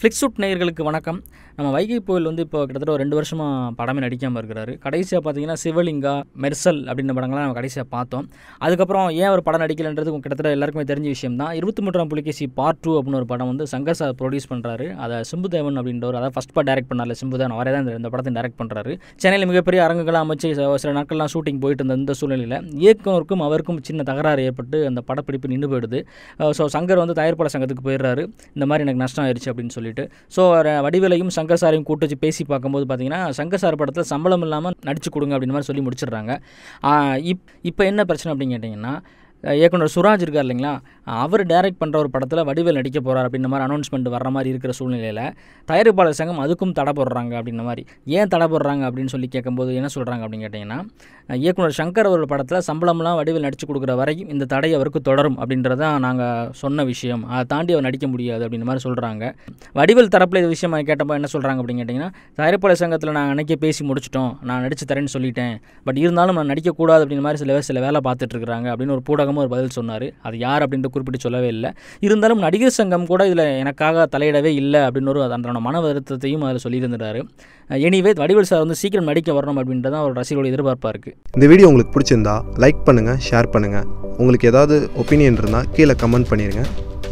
ஃப்ளிக்ஸுட் நேயர்களுக்கு வணக்கம் நம்ம வைகை புயல் வந்து இப்போ கிட்டத்தட்ட ஒரு ரெண்டு வருஷமாக படமே நடிக்காமல் இருக்கிறாரு கடைசியாக பார்த்தீங்கன்னா சிவலிங்கா மெர்சல் அப்படின்ற படங்கள்லாம் நம்ம கடைசியாக பார்த்தோம் அதுக்கப்புறம் ஏன் ஒரு படம் நடிக்கலைன்றது கிட்டத்தட்ட எல்லாருக்குமே தெரிஞ்ச விஷயம் தான் இருபத்தி மூன்றாம் புலிகேசி பார்ட் டூ அப்படின்னு ஒரு படம் வந்து சங்கர் சார் ப்ரொடியூஸ் பண்ணுறாரு அதை சிம்புதேவன் அப்படின்றவர் அதை ஃபஸ்ட் பார்ட் டேரக்ட் பண்ணார்ல சிம்புதேவன் அவரே தான் இந்த படத்தை டேரக்ட் பண்ணுறாரு சென்னையில் மிகப்பெரிய அரங்குகளாக அமைச்சு சில நாட்கள்லாம் ஷூட்டிங் போயிட்டு இருந்த இந்த சூழ்நிலையில் இயக்குனருக்கும் அவருக்கும் சின்ன தகராறு ஏற்பட்டு அந்த படப்பிடிப்பு நின்று போயிடுது ஸோ சங்கர் வந்து தயார்பட சங்கத்துக்கு போயிடுறாரு இந்த மாதிரி எனக்கு நஷ்டம் ஆயிடுச்சு அப்படின்னு சொல்லி சொல்லிட்டு ஸோ வடிவேலையும் சங்கர் சாரையும் கூட்டு வச்சு பேசி பார்க்கும்போது பார்த்தீங்கன்னா சங்கர் படத்தில் சம்பளம் இல்லாமல் நடிச்சு கொடுங்க அப்படின்னு மாதிரி சொல்லி முடிச்சிடுறாங்க இப் இப்போ என்ன பிரச்சனை அப்படின்னு கேட்டிங்கன்னா இயக்குனர் சுராஜ் இருக்கார் இல்லைங்களா அவர் டைரக்ட் பண்ணுற ஒரு படத்தில் வடிவேல் நடிக்க போகிறார் அப்படின்ற மாதிரி அனௌன்ஸ்மெண்ட் வர மாதிரி இருக்கிற சூழ்நிலையில் தயாரிப்பாளர் சங்கம் அதுக்கும் தடை போடுறாங்க அப்படின்ற மாதிரி ஏன் தடை போடுறாங்க அப்படின்னு சொல்லி கேட்கும்போது என்ன சொல்கிறாங்க அப்படின்னு கேட்டிங்கன்னா இயக்குனர் சங்கர் அவரோட படத்தில் சம்பளம்லாம் வடிவேல் நடித்து கொடுக்குற வரைக்கும் இந்த தடை அவருக்கு தொடரும் அப்படின்றத நாங்கள் சொன்ன விஷயம் அதை தாண்டி அவர் நடிக்க முடியாது அப்படின்ற மாதிரி சொல்கிறாங்க வடிவேல் தரப்பில் இது விஷயம் கேட்டப்போ என்ன சொல்கிறாங்க அப்படின்னு கேட்டிங்கன்னா தயாரிப்பாளர் சங்கத்தில் நான் அன்றைக்கி பேசி முடிச்சிட்டோம் நான் நடித்து தரேன்னு சொல்லிட்டேன் பட் இருந்தாலும் நான் நடிக்கக்கூடாது அப்படின்ற மாதிரி சில சில வேலை பார்த்துட்ருக்குறாங்க அப்படின்னு ஒரு பூட உற்சாகமாக ஒரு பதில் சொன்னார் அது யார் அப்படின்ட்டு குறிப்பிட்டு சொல்லவே இல்லை இருந்தாலும் நடிகர் சங்கம் கூட இதில் எனக்காக தலையிடவே இல்லை அப்படின்னு ஒரு அந்த மன வருத்தத்தையும் அதில் சொல்லியிருந்துட்டாரு எனிவே வடிவேல் சார் வந்து சீக்கிரம் நடிக்க வரணும் தான் அவர் ரசிகர்களோட எதிர்பார்ப்பாக இருக்குது இந்த வீடியோ உங்களுக்கு பிடிச்சிருந்தா லைக் பண்ணுங்கள் ஷேர் பண்ணுங்கள் உங்களுக்கு ஏதாவது ஒப்பீனியன் இருந்தால் கீழே கமெண்ட் பண்ணிடுங்க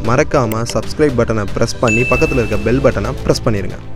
மறக்காமல் சப்ஸ்கிரைப் பட்டனை ப்ரெஸ் பண்ணி பக்கத்தில் இருக்க பெல் பட்டனை ப்ரெஸ் பண்ணிடுங்க